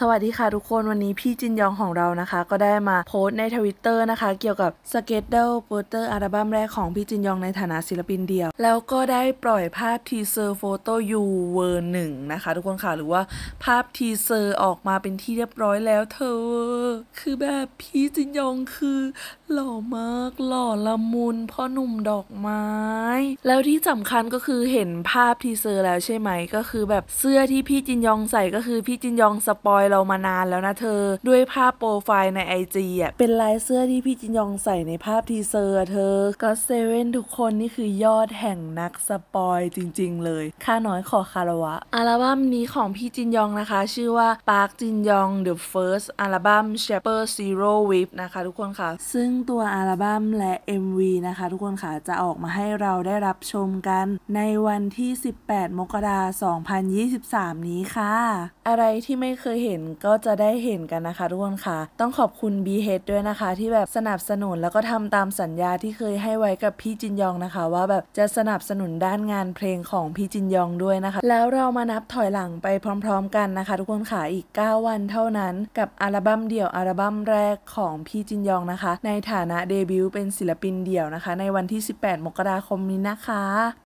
สวัสดีค่ะทุกคนวันนี้พี่จินยองของเรานะคะ ก็ได้มาโพสต์ในทวิตเตอร์นะคะ เกี่ยวกับสเก็ตเดิลโปเตอร์อัลบั้มแรกของพี่จินยองในฐานะศิลปินเดี่ยว แล้วก็ได้ปล่อยภาพทีเซอร์โฟโต้ยูเวอร์หนึ่งนะคะทุกคนค่ะหรือว่าภาพทีเซอร์ออกมาเป็นที่เรียบร้อยแล้วเธอคือแบบพี่จินยองคือ หล่อมากหล่อละมุนพ่อหนุ่มดอกไม้ แล้วที่สำคัญก็คือเห็นภาพทีเซอร์ แล้วใช่ไหม ก็คือแบบเสื้อที่พี่จินยองใส่ก็คือพี่จินยองสปอยเรามานานแล้วนะเธอด้วยภาพโปรไฟล์ในไอจีอ่ะ เป็นลายเสื้อที่พี่จินยองใส่ในภาพทีเซอร์เธอ ก็เซเว่นทุกคนนี่คือยอดแห่งนักสปอยจริง ๆ เลยข้าน้อยขอคารวะ อัลบั้มนี้ของพี่จินยองนะคะ ชื่อว่า Park Jin Yong The First อัลบั้ม Shaper Zero Whip นะคะทุกคนค่ะ ซึ่งตัวอัลบั้มและ MV นะคะทุกคนค่ะ จะออกมาให้เราได้รับชมกัน ในวันที่ 18 มกราคม 2023 นี้ค่ะ อะไรที่ไม่เคยเห็นนก็จะได้เห็นกันนะคะทุกคนค่ะ ต้องขอบคุณ b เด้วยนะคะ ที่แบบสนับสนุนแล้วก็ทำตามสัญญาที่เคยให้ไว้กับพี่จินยองนะคะ ว่าแบบจะสนับสนุนด้านงานเพลงของพี่จินยองด้วยนะคะ แล้วเรามานับถอยหลังไปพร้อม ๆ กันนะคะ ทุกคนค่ะอีก 9 วันเท่านั้น กับอัลบั้มเดี่ยวอัลบั้มแรกของพี่จินยองนะคะ ในฐานะเดบิวต์เป็นศิลปินเดี่ยวนะคะ ในวันที่ 18 มกราคมนี้นะคะ